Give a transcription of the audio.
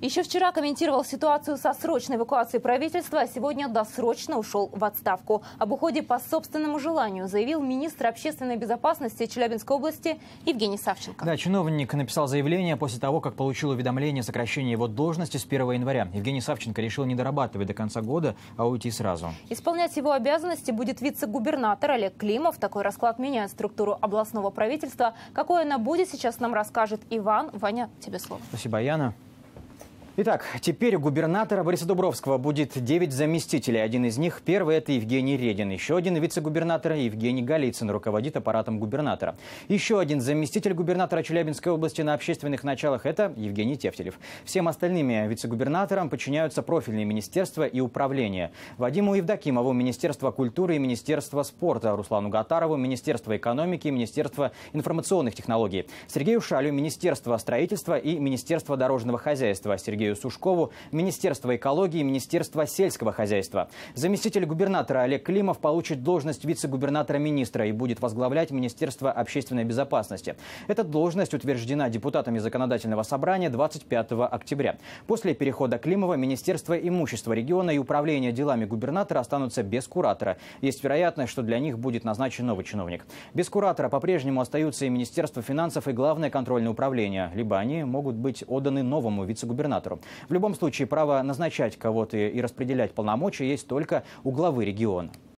Еще вчера комментировал ситуацию со срочной эвакуацией правительства, а сегодня досрочно ушел в отставку. Об уходе по собственному желанию заявил министр общественной безопасности Челябинской области Евгений Савченко. Да, чиновник написал заявление после того, как получил уведомление о сокращении его должности с 1 января. Евгений Савченко решил не дорабатывать до конца года, а уйти сразу. Исполнять его обязанности будет вице-губернатор Олег Климов. Такой расклад меняет структуру областного правительства. Какое она будет, сейчас нам расскажет Иван. Ваня, тебе слово. Спасибо, Яна. Итак, теперь у губернатора Бориса Дубровского будет 9 заместителей. Один из них, первый, это Евгений Редин. Еще один вице-губернатор Евгений Голицын руководит аппаратом губернатора. Еще один заместитель губернатора Челябинской области на общественных началах, это Евгений Тефтелев. Всем остальными вице-губернаторам подчиняются профильные министерства и управления. Вадиму Евдокимову – Министерство культуры и Министерство спорта, Руслану Гатарову – Министерство экономики и Министерство информационных технологий, Сергею Шалю – Министерство строительства и Министерство дорожного хозяйства, Сергею Юрию Сушкову Министерство экологии и Министерство сельского хозяйства. Заместитель губернатора Олег Климов получит должность вице-губернатора-министра и будет возглавлять Министерство общественной безопасности. Эта должность утверждена депутатами Законодательного собрания 25 октября. После перехода Климова Министерство имущества региона и управление делами губернатора останутся без куратора. Есть вероятность, что для них будет назначен новый чиновник. Без куратора по-прежнему остаются и Министерство финансов, и Главное контрольное управление. Либо они могут быть отданы новому вице-губернатору. В любом случае, право назначать кого-то и распределять полномочия есть только у главы региона.